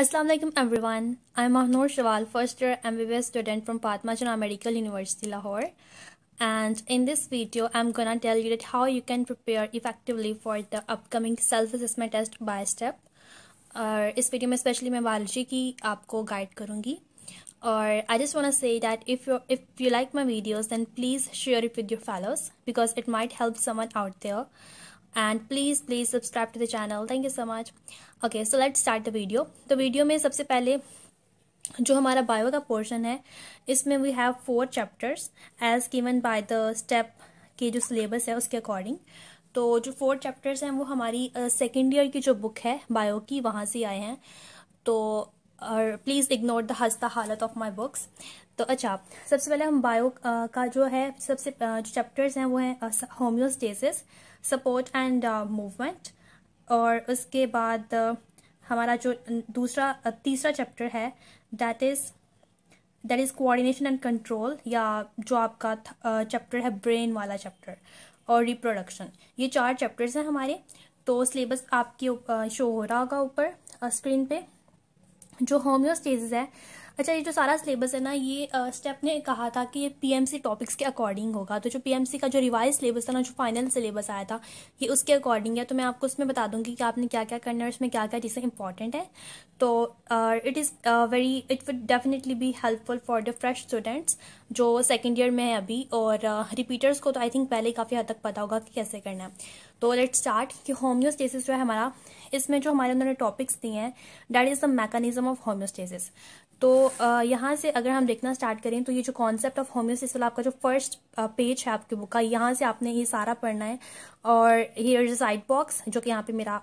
Assalamualaikum everyone. I'm Mahnor Shawal, first year MBBS student from Padmajana Medical University, Lahore. And in this video, I'm gonna tell you that how you can prepare effectively for the upcoming self-assessment test by step. Or इस वीडियो में my मैं biology की guide karungi. करूँगी or I just want to say that if you if you like my videos then please share it with your fellows because it might help someone out there and please please subscribe to the channel thank you so much okay so let start the video तो video में सबसे पहले जो हमारा bio का portion है इसमें we have four chapters as given by the step के जो सिलेबस है उसके अकॉर्डिंग तो जो फोर चैप्टर्स हैं वो हमारी सेकेंड uh, ईयर की जो बुक है बायो की वहाँ से आए हैं तो और प्लीज़ इग्नोर द हंसता हालत ऑफ माई बुक्स तो अच्छा सबसे पहले हम बायो uh, का जो है सबसे uh, जो चैप्टर्स हैं वो हैं homeostasis uh, support and movement और उसके बाद uh, हमारा जो दूसरा uh, तीसरा चैप्टर है that is that is coordination and control या जो आपका चैप्टर uh, है ब्रेन वाला चैप्टर और रिप्रोडक्शन ये चार चैप्टर्स हैं हमारे तो सिलेबस आपके शो हो रहा होगा ऊपर स्क्रीन पे जो होम्योस्टेसिस है अच्छा ये जो सारा सिलेबस है ना ये स्टेप ने कहा था कि ये पीएमसी टॉपिक्स के अकॉर्डिंग होगा तो जो पीएमसी का जो रिवाइज सिलेबस था ना जो फाइनल सिलेबस आया था ये उसके अकॉर्डिंग है तो मैं आपको उसमें बता दूंगी कि आपने क्या क्या करना है उसमें क्या क्या चीज़ें इंपॉर्टेंट है तो it is very it would definitely be helpful for the fresh students जो सेकेंड ईयर में है अभी और रिपीटर्स uh, को तो आई थिंक पहले काफ़ी हद तक पता होगा कि कैसे करना है तो लेट स्टार्ट कि होम्योस्टेसिस जो है हमारा इसमें जो हमारे उन्होंने टॉपिक्स दिए हैं that is the mechanism of homeostasis तो यहाँ से अगर हम देखना स्टार्ट करें तो ये जो कॉन्सेप्ट ऑफ होम्योसिस वाला आपका जो फर्स्ट पेज है आपकी बुक का यहाँ से आपने ये सारा पढ़ना है और ये इज साइड बॉक्स जो कि यहाँ पे मेरा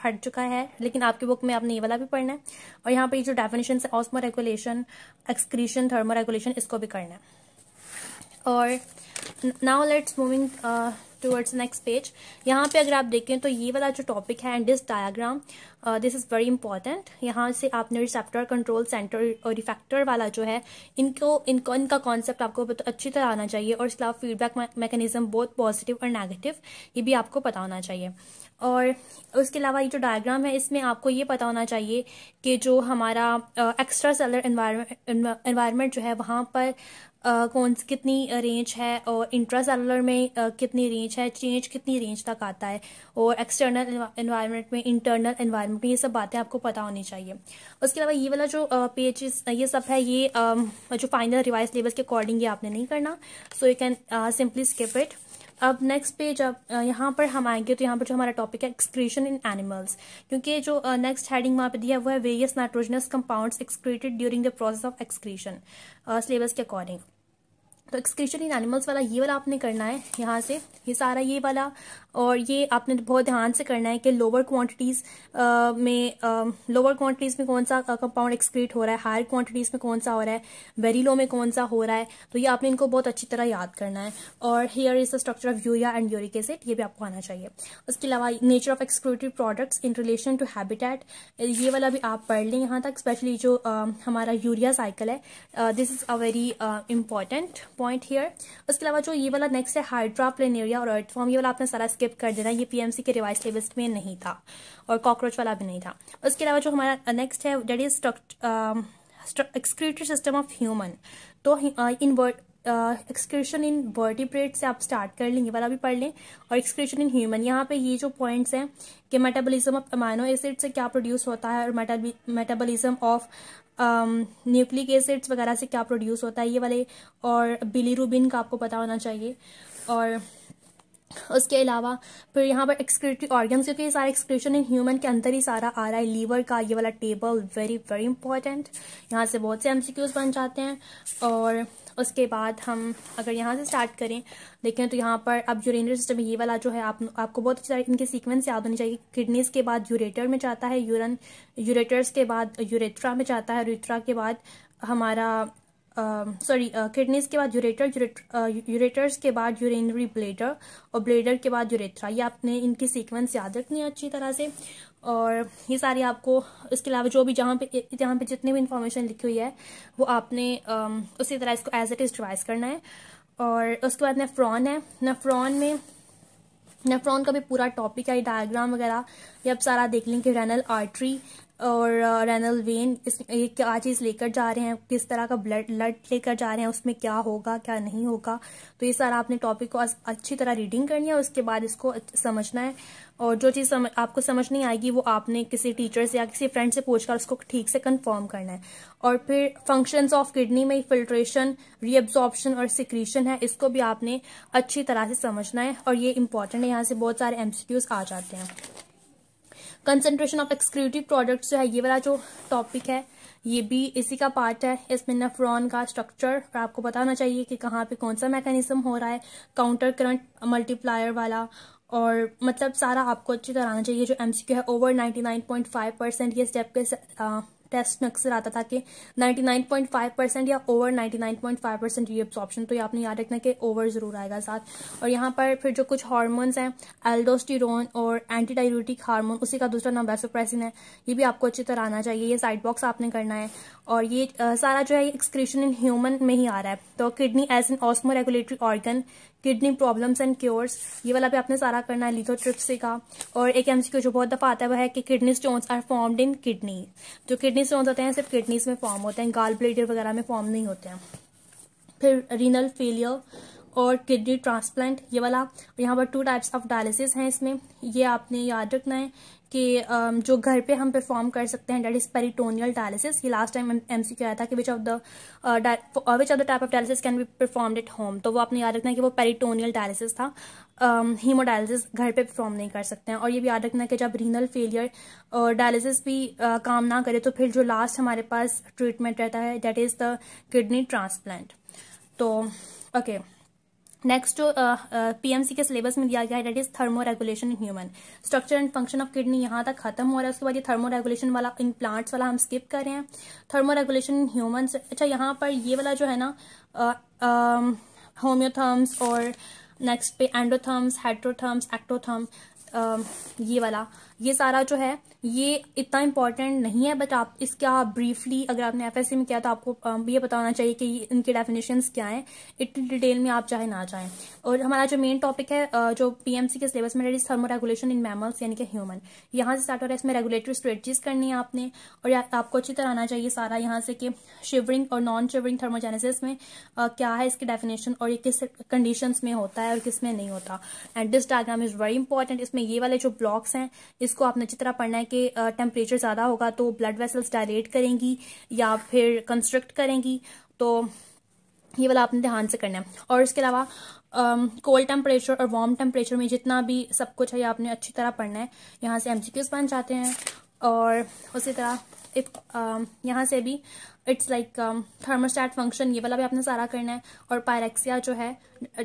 फट चुका है लेकिन आपकी बुक में आपने ये वाला भी पढ़ना है और यहाँ पर जो डेफिनेशन है osmoregulation excretion thermoregulation इसको भी करना है और now let's moving towards next page यहाँ पे अगर आप देखें तो ये वाला जो टॉपिक है and this this is very important यहाँ से आपने रिसेप्टर कंट्रोल सेंटर और रिफेक्टर वाला जो है इनको इनको इनका कॉन्सेप्ट आपको अच्छी तरह आना चाहिए और इसके अलावा फीडबैक मैकेनिज्म बहुत पॉजिटिव और नेगेटिव ये भी आपको पता होना चाहिए और उसके अलावा ये जो डायग्राम है इसमें आपको ये पता होना चाहिए कि जो हमारा एक्स्ट्रा सेलर एनवायरमेंट जो है वहाँ पर कौन सी कितनी रेंज है और इंट्रासेलुलर में कितनी रेंज है चेंज कितनी रेंज तक आता है और एक्सटर्नल एनवायरनमेंट में इंटरनल इन्वायरमेंट में ये सब बातें आपको पता होनी चाहिए उसके अलावा ये वाला जो पेजेस ये सब है ये जो फाइनल रिवाइज लेवल के अकॉर्डिंग ये आपने नहीं करना so you can simply skip it अब नेक्स्ट पेज अब यहाँ पर हम आएंगे तो यहाँ पर जो हमारा टॉपिक है एक्सक्रीशन इन एनिमल्स क्योंकि जो नेक्स्ट हेडिंग वहाँ पे दिया वो है various nitrogenous compounds excreted during the process of excretion syllabus के अकॉर्डिंग तो एक्सक्रीशन इन एनिमल्स वाला ये वाला आपने करना है यहाँ से ये सारा ये वाला और ये आपने बहुत ध्यान से करना है कि लोअर क्वांटिटीज़ में लोअर क्वांटिटीज़ में कौन सा कंपाउंड एक्सक्रीट हो रहा है हायर क्वांटिटीज़ में कौन सा हो रहा है वेरी लो में कौन सा हो रहा है तो ये आपने इनको बहुत अच्छी तरह याद करना है और here is the structure of urea and uric acid ये भी आपको आना चाहिए उसके अलावा nature of excretory products in relation to habitat ये वाला भी आप पढ़ लें यहाँ तक स्पेशली जो आ, हमारा यूरिया साइकिल है this is a very important point here उसके अलावा जो ये वाला नेक्स्ट है हाइड्रा एरिया और अर्थफॉर्म ये वाला आपने सारा स्किप कर देना ये पीएमसी के रिवाइज सिलेबस में नहीं था और कॉकरोच वाला भी नहीं था उसके अलावा जो हमारा नेक्स्ट uh, है that is excretory system of human तो इन एक्सक्रीशन इन वर्टिब्रेट से आप स्टार्ट कर लें ये वाला भी पढ़ लें और एक्सक्रीशन इन ह्यूमन यहाँ पे ये जो पॉइंट्स हैं कि मेटाबॉलिज्म ऑफ अमाइनो एसिड से क्या प्रोड्यूस होता है और मेटाबॉलिज्म ऑफ न्यूक्लिक एसिड्स वगैरह से क्या प्रोड्यूस होता है ये वाले और बिलीरूबिन का आपको पता होना चाहिए और उसके अलावा फिर यहाँ पर एक्सक्रेटरी ऑर्गन्स क्योंकि ये सारा एक्सक्रेशन इन ह्यूमन के अंदर ही सारा आ रहा है लीवर का ये वाला टेबल वेरी वेरी इंपॉर्टेंट यहाँ से बहुत से एमसीक्यूज बन जाते हैं और उसके बाद हम अगर यहाँ से स्टार्ट करें देखें तो यहाँ पर अब यूरेनरी सिस्टम ये वाला जो है आप, आपको बहुत अच्छी इनके सीक्वेंस याद होनी चाहिए किडनीज के बाद यूरेटर में जाता है यूरन यूरेटर्स के बाद यूरेट्रा में जाता है यूरेट्रा के बाद हमारा सॉरी um, किडनीज uh, के बाद यूरेटर यूरेटर्स uh, के बाद यूरेनरी ब्लेडर और ब्लेडर के बाद यूरेथ्रा ये आपने इनकी सीक्वेंस याद रखनी है अच्छी तरह से और ये सारी आपको इसके अलावा जो भी जहाँ पे जहाँ पे जितनी भी इंफॉर्मेशन लिखी हुई है वो आपने um, उसी तरह इसको एज इट इज डिवाइस करना है और उसके बाद नेफ्रॉन है नेफ्रॉन में नेफ्रॉन का भी पूरा टॉपिक है डायग्राम वगैरह ये आप सारा देख लें कि रेनल आर्ट्री और रेनल वेन इस ये क्या चीज़ लेकर जा रहे हैं किस तरह का ब्लड ब्लड लेकर जा रहे हैं उसमें क्या होगा क्या नहीं होगा तो ये सारा आपने टॉपिक को अच्छी तरह रीडिंग करनी है और उसके बाद इसको समझना है और जो चीज़ समझ, आपको समझ नहीं आएगी वो आपने किसी टीचर से या किसी फ्रेंड से पूछकर उसको ठीक से कंफर्म करना है और फिर फंक्शन ऑफ किडनी में फिल्ट्रेशन रीअब्जॉर्प्शन और सिक्रीशन है इसको भी आपने अच्छी तरह से समझना है और ये इम्पोर्टेंट है यहाँ से बहुत सारे एमसीट्यूज आ जाते हैं कंसेंट्रेशन ऑफ एक्सक्रूटिव प्रोडक्ट्स जो है ये वाला जो टॉपिक है ये भी इसी का पार्ट है इसमें नेफ्रॉन का स्ट्रक्चर आपको पता होना चाहिए कि कहाँ पे कौन सा मैकेनिज्म हो रहा है काउंटर करंट मल्टीप्लायर वाला और मतलब सारा आपको अच्छी तरह आना चाहिए जो एमसीक्यू है ओवर 99.5 परसेंट ये स्टेप के टेस्ट में अक्सर आता था कि 99.5 परसेंट या ओवर 99.5 परसेंट ऑप्शन तो ये आपने याद रखना कि ओवर ज़रूर आएगा साथ और यहाँ पर फिर जो कुछ हार्मोन्स हैं एल्डोस्टिरोन और एंटी डायबिटिक हार्मोन उसी का दूसरा नाम वेसोप्रेसिन है ये भी आपको अच्छी तरह आना चाहिए ये साइड बॉक्स आपने करना है और ये आ, सारा जो है एक्सक्रीशन इन ह्यूमन में ही आ रहा है तो kidney as an osmoregulatory organ kidney problems and cures ये वाला भी आपने सारा करना है लिथोट्रिप्सी का और एक एमसीक्यू जो बहुत दफा आता है वह है कि kidney stones are formed in kidney जो किडनी किडनी स्टोन होते हैं सिर्फ किडनीज में फॉर्म होते हैं गाल ब्लेडर वगैरह में फॉर्म नहीं होते हैं फिर रीनल फेलियर और किडनी ट्रांसप्लांट ये वाला यहाँ पर टू टाइप्स ऑफ डायलिसिस हैं इसमें ये आपने याद रखना है कि जो घर पे हम परफॉर्म कर सकते हैं डेट इज पेरिटोनियल डायलिसिस ये लास्ट टाइम एम सी आया था कि which of the which of the type of dialysis can be performed at home तो वो आपने याद रखना है कि वो पेरिटोनियल डायलिसिस था हीमोडायलिसिस um, घर पे परफॉर्म नहीं कर सकते हैं और ये भी याद रखना है कि जब रीनल फेलियर और डायलिसिस भी uh, काम ना करे तो फिर जो लास्ट हमारे पास ट्रीटमेंट रहता है that is the kidney transplant तो ओके okay. नेक्स्ट जो पीएमसी के सिलेबस में दिया गया है that is thermoregulation in human structure and function of kidney यहाँ तक खत्म हो रहा है उसके बाद ये थर्मो रेगुलेशन वाला इन प्लांट्स वाला हम स्किप कर रहे हैं थर्मो रेगुलेशन इन ह्यूमन अच्छा यहां पर ये वाला जो है ना होम्योथर्म्स uh, um, और नेक्स्ट पे एंडोथर्म्स हाइड्रोथर्म्स एक्टोथर्म ये वाला ये सारा जो है ये इतना इम्पोर्टेंट नहीं है बट आप इसका ब्रीफली अगर आपने एफ में किया तो आपको ये पता होना चाहिए कि इनके डेफिनेशन क्या है इतनी डिटेल में आप चाहे ना चाहें और हमारा जो मेन टॉपिक है जो पीएमसी के सिलेबस में is thermoregulation in mammals यानी कि ह्यूमन यहाँ से स्टार्ट हो रहा है इसमें रेगुलेटरी स्ट्रेटजीज करनी है आपने और आपको अच्छी तरह आना चाहिए सारा यहाँ से कि शिवरिंग और नॉन शिवरिंग थर्मोजेनेसिस में क्या है इसके डेफिनेशन और ये किस कंडीशन में होता है और किस में नहीं होता and this diagram is very important इसमें ये वाले जो ब्लॉक्स हैं जिसको आपने अच्छी तरह पढ़ना है कि टेम्परेचर ज़्यादा होगा तो ब्लड वेसल्स डायरेट करेंगी या फिर कंस्ट्रक्ट करेंगी तो ये वाला आपने ध्यान से करना है और इसके अलावा कोल्ड टेम्परेचर और वार्म टेम्परेचर में जितना भी सब कुछ है ये आपने अच्छी तरह पढ़ना है यहाँ से एमसीक्यूज बन जाते हैं और उसी तरह इफ um, यहाँ से भी इट्स लाइक थर्मोस्टैट फंक्शन ये वाला भी आपने सारा करना है और पायरेक्सिया जो है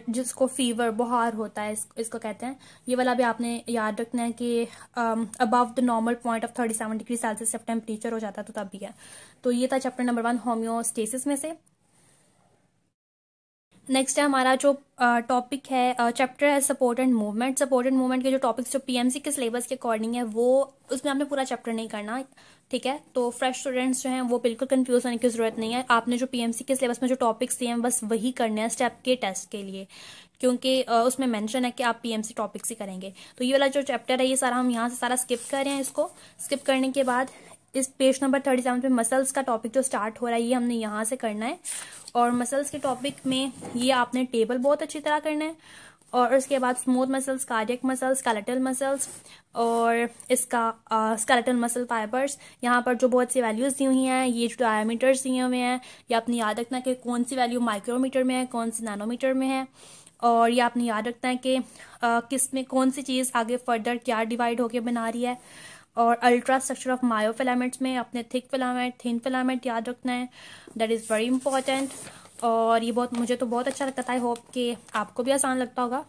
जिसको फीवर बुहार होता है इस, इसको कहते हैं ये वाला भी आपने याद रखना है कि above the normal point of thirty seven degree Celsius जब टेम्परेचर हो जाता है तो तब भी है तो ये था चैप्टर नंबर वन होम्योस्टेसिस में से नेक्स्ट है हमारा जो टॉपिक है चैप्टर है support and movement support and movement के जो टॉपिक्स जो पीएमसी के सिलेबस के अकॉर्डिंग है वो उसमें आपने पूरा चैप्टर नहीं करना ठीक है तो फ्रेश स्टूडेंट्स जो हैं वो बिल्कुल कंफ्यूज होने की जरूरत नहीं है आपने जो पीएमसी के सिलेबस में जो टॉपिक्स दिए हैं बस वही करने हैं स्टेप के टेस्ट के लिए क्योंकि उसमें मैंशन है कि आप पीएमसी टॉपिक्स ही करेंगे तो ये वाला जो चैप्टर है ये सारा हम यहाँ से सारा स्किप कर रहे हैं इसको स्किप करने के बाद इस पेज नंबर थर्टी सेवन पे मसल्स का टॉपिक जो स्टार्ट हो रहा है ये हमने यहाँ से करना है और मसल्स के टॉपिक में ये आपने टेबल बहुत अच्छी तरह करना है और उसके बाद smooth muscles cardiac muscles skeletal muscles और इसका स्केलेटल मसल फाइबर्स यहाँ पर जो बहुत सी वैल्यूज़ दी हुई हैं ये जो डायामीटर्स दिए हुए हैं ये आपने याद रखना कि कौन सी वैल्यू माइक्रोमीटर में है कौन सी नैनोमीटर में है और ये आपने याद रखना है कि किस में कौन सी चीज़ आगे फर्दर क्या डिवाइड होके बना रही है और ultrastructure of myofilaments में अपने थिक फिलामेंट थिन फिलामेंट याद रखना है दैट इज़ वेरी इंपॉर्टेंट और ये बहुत मुझे तो बहुत अच्छा लगता था आई होप कि आपको भी आसान लगता होगा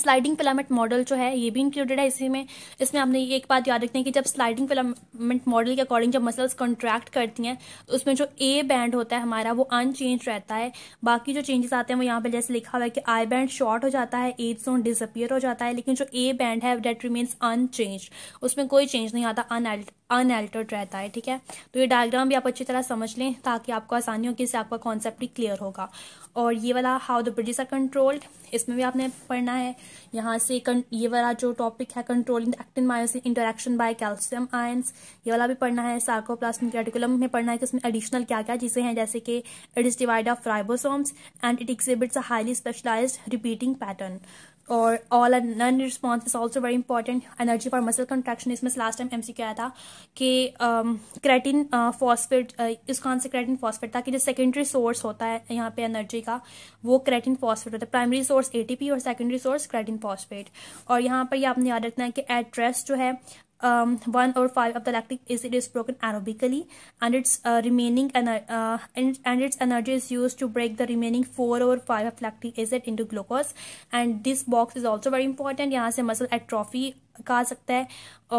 स्लाइडिंग फिलामेंट मॉडल जो है ये भी इंक्लूडेड है इसी में इसमें हमने एक बात याद रखनी है कि जब स्लाइडिंग फिलामेंट मॉडल के अकॉर्डिंग जब मसल्स कंट्रैक्ट करती हैं तो उसमें जो ए बैंड होता है हमारा वो अनचेंज रहता है बाकी जो चेंजेस आते हैं वो यहाँ पे जैसे लिखा हुआ है कि आई बैंड शॉर्ट हो जाता है ए जोन डिसअपियर हो जाता है लेकिन जो ए बैंड है डेट रिमेन्स अनचेंज उसमें कोई चेंज नहीं आता अन अनअल्टर्ड रहता है ठीक है तो ये डायग्राम भी आप अच्छी तरह समझ लें ताकि आपको आसानी हो कि इससे आपका कॉन्सेप्ट भी क्लियर होगा और ये वाला how the bridges are controlled इसमें भी आपने पढ़ना है यहाँ से ये वाला जो टॉपिक है controlling actin myosin interaction by calcium ions ये वाला भी पढ़ना है सार्कोप्लास्म कैटिकुलम में पढ़ना है कि इसमें एडिशनल क्या क्या चीजें हैं जैसे कि it is divide of ribosomes and it exhibits a highly specialised repeating pattern और all and none response is also very important energy for muscle contraction इसमें से लास्ट टाइम एम सी क्या था कि creatine um, phosphate uh, uh, इस कौन से creatine phosphate था कि जो सेकेंडरी सोर्स होता है यहाँ पे एनर्जी का वो क्रेटिन फॉस्फेट होता है primary source A T P और सेकेंडरी सोर्स क्रेटिन फॉस्फेट और यहाँ पर यह आपने याद रखना है कि एड्रेस जो है um, one or five of the lactic acid is broken anaerobically and its uh, remaining uh, and, and its energy is used to break the remaining four or five of lactic acid into glucose and this box is also very important यहाँ से muscle atrophy कहा सकता है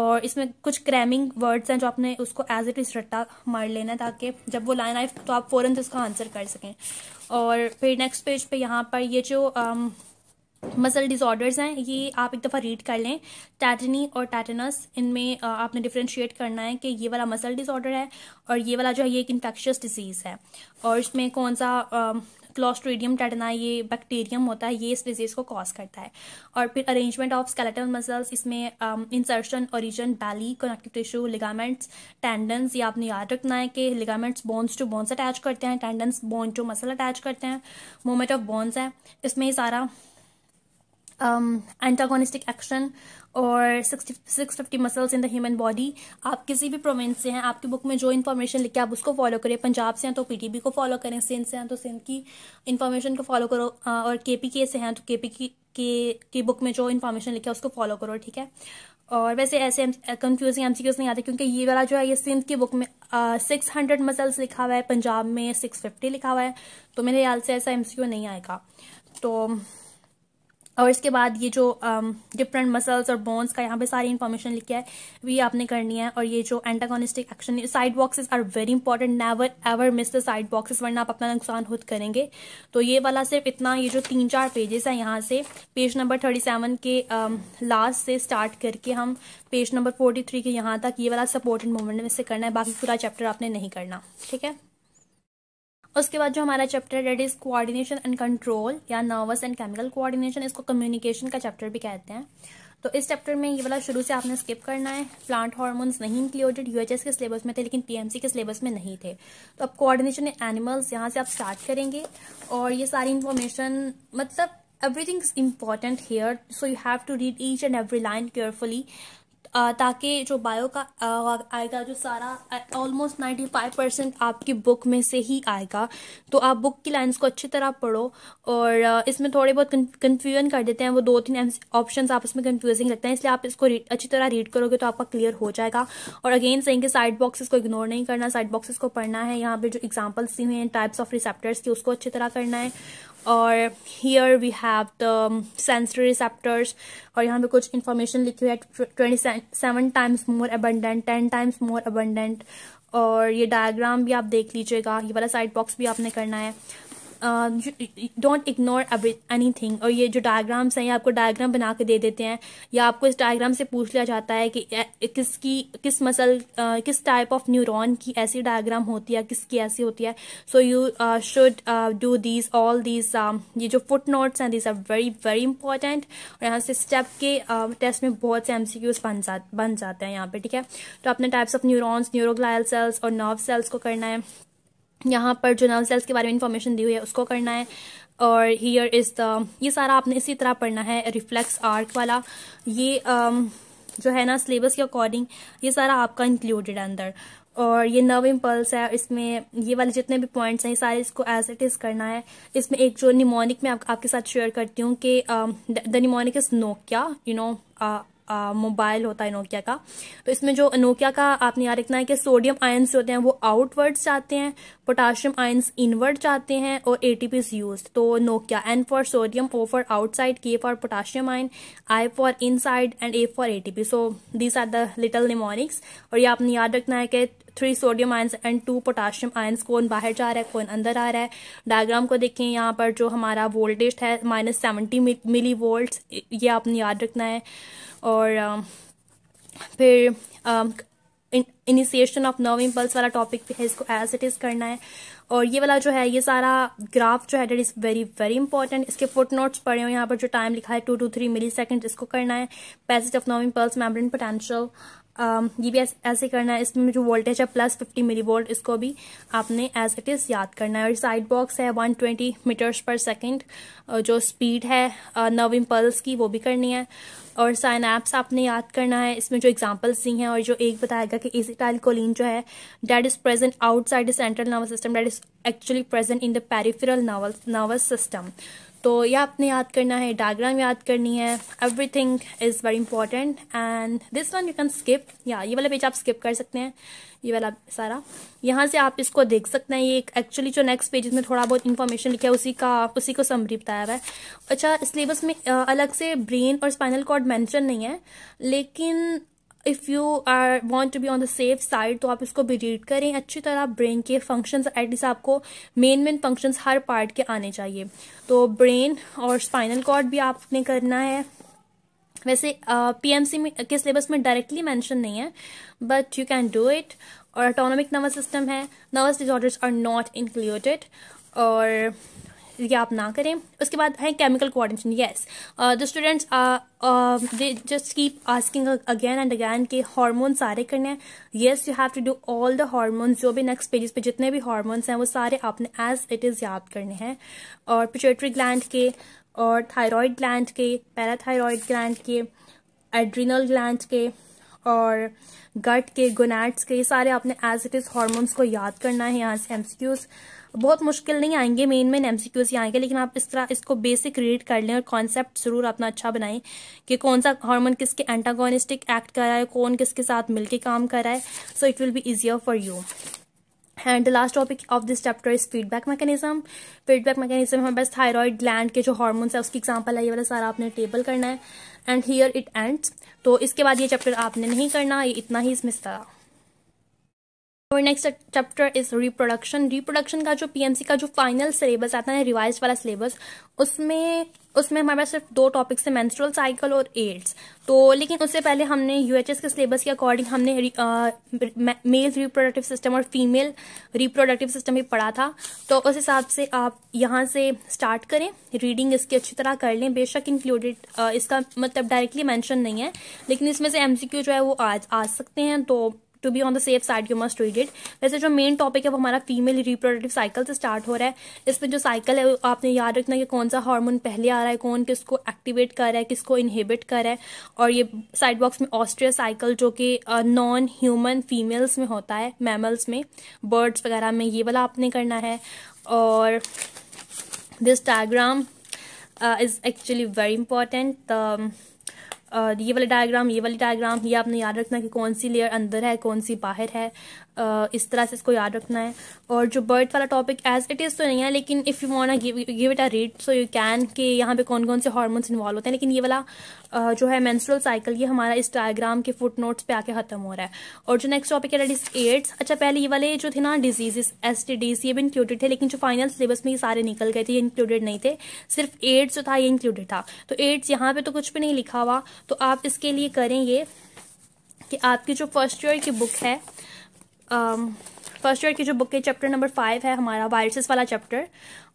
और इसमें कुछ cramming words हैं जो आपने उसको as it is रट्टा मार लेना है ताकि जब वो line आए तो आप फ़ौरन से उसका आंसर कर सकें और फिर नेक्स्ट पेज पे यहाँ पर ये जो um, मसल डिसऑर्डर्स हैं ये आप एक दफ़ा रीड कर लें टैटनी और टैटनस इनमें आपने डिफ्रेंशिएट करना है कि ये वाला मसल डिसऑर्डर है और ये वाला जो है ये एक इन्फेक्शस डिजीज़ है और इसमें कौन सा क्लोस्ट्रीडियम टैटना ये बैक्टीरियम होता है ये इस डिजीज़ को कॉज करता है और फिर अरेंजमेंट ऑफ स्केलेटल मसल्स इसमें insertion origin belly connective tissue ligaments tendons ये आपने याद रखना है कि ligaments bones to bones attach करते हैं tendons bone to muscle attach करते हैं मोमेंट ऑफ बोन्स है इसमें सारा um, antagonistic action और six fifty muscles in the human body आप किसी भी प्रोविंस से हैं आपकी बुक में जो इन्फॉर्मेशन लिखे आप उसको फॉलो करें पंजाब से हैं तो पीटीबी को फॉलो करें सिंध से हैं तो सिंध की इन्फॉर्मेशन को फॉलो करो और के पी के से हैं तो के पी के की बुक में जो इन्फॉर्मेशन लिखा है उसको फॉलो करो ठीक है और वैसे ऐसे कंफ्यूजिंग एमसीक्यूज नहीं आते क्योंकि ये वाला जो है ये सिंध की बुक में सिक्स हंड्रेड मसल्स लिखा हुआ है पंजाब में सिक्स फिफ्टी लिखा हुआ है तो मेरे ख्याल से ऐसा एमसीक्यू नहीं आएगा तो और इसके बाद ये जो डिफरेंट um, मसल्स और बोन्स का यहाँ पे सारी इन्फॉर्मेशन लिखी है वी आपने करनी है और ये जो antagonistic action side boxes are very important never ever miss the side boxes वरना आप अपना नुकसान खुद करेंगे तो ये वाला सिर्फ इतना ये जो तीन चार पेजेस है यहाँ से पेज नंबर थर्टी सेवन के लास्ट um, से स्टार्ट करके हम पेज नंबर फोर्टी थ्री के यहाँ तक ये वाला सपोर्टेड मूवमेंट में से करना है बाकी पूरा चैप्टर आपने नहीं करना ठीक है उसके बाद जो हमारा चैप्टर है that is coordination and control या नर्वस एंड केमिकल कोऑर्डिनेशन इसको कम्युनिकेशन का चैप्टर भी कहते हैं तो इस चैप्टर में ये वाला शुरू से आपने स्किप करना है प्लांट हार्मोन्स नहीं इंक्लूडेड यूएचएस के सिलेबस में थे लेकिन पीएमसी के सिलेबस में नहीं थे तो अब कोऑर्डिनेशन एनिमल्स यहाँ से आप स्टार्ट करेंगे और ये सारी इन्फॉर्मेशन मतलब everything is important here so you have to read each and every line carefully ताकि जो बायो का आएगा जो सारा ऑलमोस्ट नाइन्टी फाइव परसेंट आपकी बुक में से ही आएगा तो आप बुक की लाइन्स को अच्छी तरह पढ़ो और इसमें थोड़े बहुत कन्फ्यूजन कर देते हैं वो दो तीन ऑप्शन आप इसमें कन्फ्यूजिंग लगते हैं इसलिए आप इसको अच्छी तरह रीड करोगे तो आपका क्लियर हो जाएगा और अगेन सही साइड बॉक्सेस को इग्नोर नहीं करना साइड बॉक्सेस को पढ़ना है यहाँ पे जो एग्जाम्पल्स दी हुई हैं टाइप्स ऑफ रिसेप्टर्स की उसको अच्छी तरह करना है और here we have the sensory receptors और यहाँ पे कुछ इन्फॉर्मेशन लिखी हुई है twenty seven times more abundant ten times more abundant और ये डायग्राम भी आप देख लीजिएगा ये वाला साइड बॉक्स भी आपने करना है डोंट इग्नोर एनी थिंग और ये जो डायग्राम्स हैं ये आपको डायग्राम बना के दे देते हैं या आपको इस डायग्राम से पूछ लिया जाता है कि किसकी किस मसल किस टाइप ऑफ न्यूरोन की ऐसी डायग्राम होती है किसकी ऐसी होती है so you should do these all these ये जो फुट नोट्स हैं these are very very important और यहाँ से स्टेप के टेस्ट uh, में बहुत से एम बन जा बन जाते हैं यहाँ पे ठीक है तो अपने types of neurons neuroglial cells और नर्व सेल्स को करना है यहाँ पर जो नर्व सेल्स के बारे में इन्फॉर्मेशन दी हुई है उसको करना है और हियर इज द ये सारा आपने इसी तरह पढ़ना है रिफ्लेक्स आर्क वाला ये um, जो है ना सिलेबस के अकॉर्डिंग ये सारा आपका इंक्लूडेड है अंदर और ये नर्व इम्पल्स है इसमें ये वाले जितने भी पॉइंट्स हैं ये सारे इसको एज इट इज करना है इसमें एक जो निमोनिक मैं आप, आपके साथ शेयर करती हूँ कि the mnemonic is Nokia you know mobile होता है नोकिया का तो इसमें जो नोकिया का आपने याद रखना है कि सोडियम आयन्स होते हैं वो आउटवर्ड जाते हैं पोटाशियम आयन्स इनवर्ड जाते हैं और ए यूज तो Nokia N for sodium O for outside K for potassium ion I for inside and A for A so these are the little mnemonics और ये आपने याद रखना है कि three sodium ions and two potassium ions कौन बाहर जा रहा है कौन अंदर आ रहा है डायग्राम को देखें यहाँ पर जो हमारा वोल्टेज है माइनस सेवेंटी मिली वोल्ट ये आपने याद रखना है और um, फिर इनिशिएशन ऑफ नर्व इम्पल्स वाला टॉपिक भी है इसको एज इट इज करना है और ये वाला जो है ये सारा ग्राफ जो है that is very very important इसके फुट नोट्स पड़े हो यहाँ पर जो टाइम लिखा है two to three millisecond इसको करना है passage of nerve impulse membrane potential Um, ये भी ऐसे करना है इसमें जो वोल्टेज है प्लस फिफ्टी मिली वोल्ट इसको भी आपने एज इट इज़ याद करना है और साइड बॉक्स है one twenty meters per second जो स्पीड है नव uh, इम्पल्स की वो भी करनी है और साइन ऐप्स आपने याद करना है इसमें जो एग्जांपल्स दी हैं और जो एक बताएगा कि एसिटाइल कोलिन जो है that is present outside the central nervous system that is actually present in the peripheral nervous system तो यह आपने याद करना है डायग्राम याद करनी है everything is very important and this one you can skip या ये वाला पेज आप स्किप कर सकते हैं ये वाला सारा यहाँ से आप इसको देख सकते हैं ये एक एक्चुअली जो नेक्स्ट पेज में थोड़ा बहुत इन्फॉर्मेशन लिखा है उसी का उसी को समरी बताया हुआ है अच्छा सिलेबस में अलग से ब्रेन और स्पाइनल कॉर्ड मैंशन नहीं है लेकिन if you are want to be on the safe side तो आप इसको भी रीड करें अच्छी तरह ब्रेन के फंक्शंस एटलीस्ट आपको मेन मेन फंक्शंस हर पार्ट के आने चाहिए तो ब्रेन और स्पाइनल कॉर्ड भी आपने करना है वैसे पीएमसी uh, में के सिलेबस में डायरेक्टली मेंशन नहीं है but you can do it और ऑटोनॉमिक नर्वस सिस्टम है nervous disorders are not included और ये आप ना करें उसके बाद है chemical coordination yes the students they just keep asking again and again के हार्मोन सारे करने हैं yes you have to do all the hormones जो भी नेक्स्ट पेजेस पे जितने भी हार्मोन्स हैं वो सारे आपने एज इट इज़ याद करने हैं और पिचोट्री ग्लैंड के और थायरॉयड ग्लैंड के पैराथायरॉयड ग्लैंड के एड्रीनल ग्लैंड के और गट के गुनाट्स के ये सारे आपने एज इट इज़ हार्मोन्स को याद करना है यहाँ से एमसीक्यूज़ बहुत मुश्किल नहीं आएंगे मेन मेन एमसीक्यूज ही आएंगे लेकिन आप इस तरह इसको बेसिक रीड कर लें और कॉन्सेप्ट जरूर अपना अच्छा बनाएं कि कौन सा हार्मोन किसके एंटागोनिस्टिक एक्ट कर रहा है कौन किसके साथ मिलके काम कर रहा है so it will be easier for you and the last topic of this chapter is feedback mechanism feedback mechanism हमारे पास थायराइड ग्लैंड के जो हार्मोन्स है उसकी एग्जाम्पल है ये वाला सारा आपने टेबल करना है एंड हियर इट एंड तो इसके बाद ये चैप्टर आपने नहीं करना ये इतना ही इसमें और next chapter is reproduction reproduction का जो पीएमसी का जो फाइनल सिलेबस आता है रिवाइज वाला सिलेबस उसमें उसमें हमारे पास सिर्फ दो टॉपिक्स हैं मेंस्ट्रुअल साइकिल और एड्स तो लेकिन उससे पहले हमने यूएचएस के सिलेबस के अकॉर्डिंग हमने मेल रिप्रोडक्टिव सिस्टम और फीमेल रिप्रोडक्टिव सिस्टम भी पढ़ा था तो उस हिसाब से आप यहाँ से स्टार्ट करें रीडिंग इसकी अच्छी तरह कर लें बेशक इंक्लूडेड uh, इसका मतलब डायरेक्टली मैंशन नहीं है लेकिन इसमें से एमसीक्यू जो है वो आज आ सकते हैं तो to be on the safe side you must read it वैसे जो मेन टॉपिक है वो हमारा फीमेल रिप्रोडक्टिव साइकिल से स्टार्ट हो रहा है इसमें जो साइकिल है आपने याद रखना कि कौन सा हार्मोन पहले आ रहा है कौन किसको एक्टिवेट कर रहा है किसको इनहिबिट कर रहा है और ये साइड बॉक्स में ऑस्ट्रिया साइकिल जो कि नॉन ह्यूमन फीमेल्स में होता है मैमल्स में बर्ड्स वगैरह में ये वाला आपने करना है और this diagram is actually very important ये वाला डायग्राम ये वाली डायग्राम ये आपने याद रखना कि कौन सी लेयर अंदर है कौन सी बाहर है इस तरह से इसको याद रखना है और जो बर्थ वाला टॉपिक एज इट इज़ तो नहीं है लेकिन if you want give it a read so you can कि यहाँ पे कौन कौन से हार्मोन्स इन्वॉल्व होते हैं लेकिन ये वाला जो है मेंस्ट्रुअल साइकिल ये हमारा इस डायग्राम के फुट नोट्स पे आके खत्म हो रहा है और जो नेक्स्ट टॉपिक है डेट इज एड्स अच्छा पहले ये वाले जो थे ना डिजीजेस एस ये भी इंक्लूडेड थे लेकिन जो फाइनल सिलेबस में ये सारे निकल गए थे ये इंक्लूडेड नहीं थे सिर्फ एड्स जो था ये इंक्लूडेड था तो एड्स यहाँ पे तो कुछ भी नहीं लिखा हुआ तो आप इसके लिए करें ये कि आपकी जो फर्स्ट ईयर की बुक है फर्स्ट um, ईयर की जो बुक के चैप्टर नंबर फाइव है हमारा वायरसेस वाला चैप्टर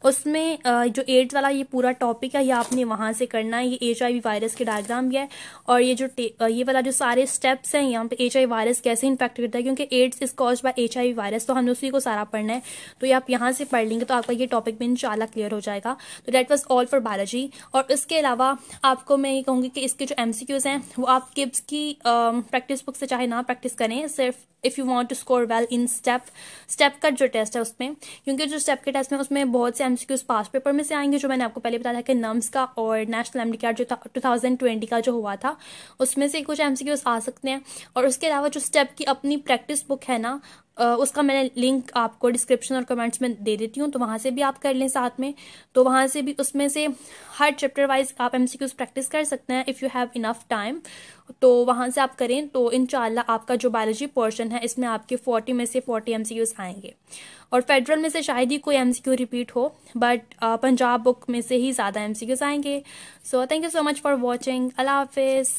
उसमें जो एड्स वाला ये पूरा टॉपिक है ये आपने वहां से करना है ये एच वायरस के डायग्राम भी है और ये जो ये वाला जो सारे स्टेप्स हैं यहाँ पे एच वायरस कैसे इन्फेक्ट करता है क्योंकि AIDS is cause by H virus तो हमने उसी को सारा पढ़ना है तो ये आप यहाँ से पढ़ लेंगे तो आपका ये टॉपिक भी इंशाल्लाह क्लियर हो जाएगा तो that was all for biology और इसके अलावा आपको मैं ये कहूँगी कि इसके जो एम हैं वो आप किब्स की प्रैक्टिस बुक से चाहे ना प्रैक्टिस करें सिर्फ if you want to score well in step step का जो टेस्ट है उसमें क्योंकि जो स्टेप के टेस्ट में उसमें बहुत से एमसीक्यूज पास पेपर में से आएंगे जो मैंने आपको पहले बताया था कि नम्स का और नेशनल एमडी कार्ड जो था टू का जो हुआ था उसमें से कुछ एमसीक्यूज आ सकते हैं और उसके अलावा जो स्टेप की अपनी प्रैक्टिस बुक है ना उसका मैंने लिंक आपको डिस्क्रिप्शन और कमेंट्स में दे देती हूँ तो वहाँ से भी आप कर लें साथ में तो वहाँ से भी उसमें से हर चैप्टर वाइज आप एम प्रैक्टिस कर सकते हैं if you have enough time तो वहाँ से आप करें तो इन आपका जो बायोलॉजी पोर्शन है इसमें आपके फोर्टी में से फोर्टी एम आएंगे और फेडरल में से शायद ही कोई एम रिपीट हो बट पंजाब बुक में से ही ज़्यादा एम आएंगे so thank you so much for watching अल्लाह हाफिज़